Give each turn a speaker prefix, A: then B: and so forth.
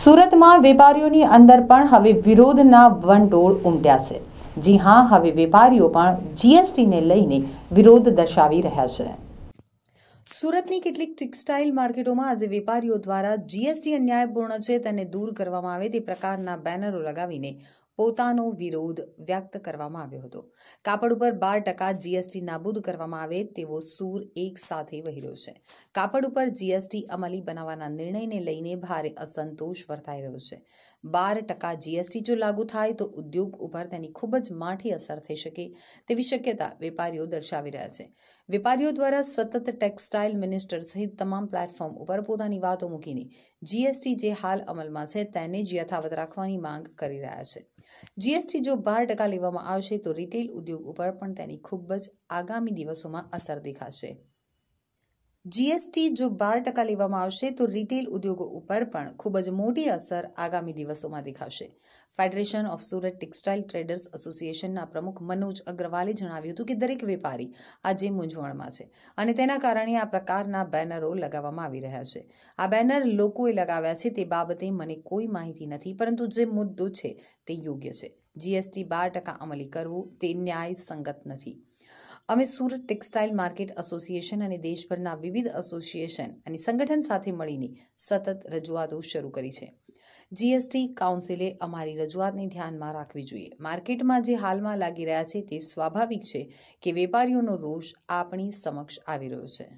A: સુરતમાં વેપારીઓની અંદર પણ હવે વિરોધના વંટોળ ઉમટ્યા છે જી હા હવે વેપારીઓ પણ જીએસટીને લઈને વિરોધ દર્શાવી રહ્યા છે સુરતની કેટલીક ટેક્સટાઇલ માર્કેટોમાં આજે વેપારીઓ દ્વારા જીએસટી અન્યાયપૂર્ણ છે તેને દૂર કરવામાં આવે તે પ્રકારના બેનરો લગાવીને પોતાનો વિરોધ વ્યક્ત કરવામાં આવ્યો હતો કાપડ ઉપર બાર ટકા જીએસટી નાબૂદ કરવામાં આવે તેવો સૂર એક સાથે રહ્યો છે કાપડ ઉપર જીએસટી અમલી બનાવવાના નિર્ણયને લઈને ભારે અસંતોષ વર્તાઈ રહ્યો છે બાર ટકા જીએસટી જો લાગુ થાય તો ઉદ્યોગ ઉપર તેની ખૂબ જ માઠી અસર થઈ શકે તેવી શક્યતા વેપારીઓ દર્શાવી રહ્યા છે વેપારીઓ દ્વારા સતત ટેક્સટાઇલ મિનિસ્ટર સહિત તમામ પ્લેટફોર્મ ઉપર પોતાની વાતો મૂકીને જીએસટી જે હાલ અમલમાં છે તેને જ યથાવત રાખવાની માંગ કરી રહ્યા છે જીએસટી જો બાર ટકા લેવામાં આવશે તો રિટેલ ઉદ્યોગ ઉપર પણ તેની ખૂબ જ આગામી દિવસોમાં અસર દેખાશે જીએસટી જો બાર ટકા લેવામાં આવશે તો રિટેલ ઉદ્યોગો ઉપર પણ ખૂબ જ મોટી અસર આગામી દિવસોમાં દેખાશે federation of Surat textile traders એસોસિએશનના પ્રમુખ મનોજ અગ્રવાલે જણાવ્યું હતું કે દરેક વેપારી આજે મૂંઝવણમાં છે અને તેના કારણે આ પ્રકારના બેનરો લગાવવામાં આવી રહ્યા છે આ બેનર લોકોએ લગાવ્યા છે તે બાબતે મને કોઈ માહિતી નથી પરંતુ જે મુદ્દો છે તે યોગ્ય છે જીએસટી બાર ટકા અમલી કરવું તે ન્યાય સંગત નથી અમે સુરત ટેક્સટાઇલ માર્કેટ એસોસિએશન અને દેશભરના વિવિધ એસોસિએશન અને સંગઠન સાથે મળીને સતત રજૂઆતો શરૂ કરી છે જીએસટી કાઉન્સિલે અમારી રજૂઆતને ધ્યાનમાં રાખવી જોઈએ માર્કેટમાં જે હાલમાં લાગી રહ્યા છે તે સ્વાભાવિક છે કે વેપારીઓનો રોષ આપણી સમક્ષ આવી રહ્યો છે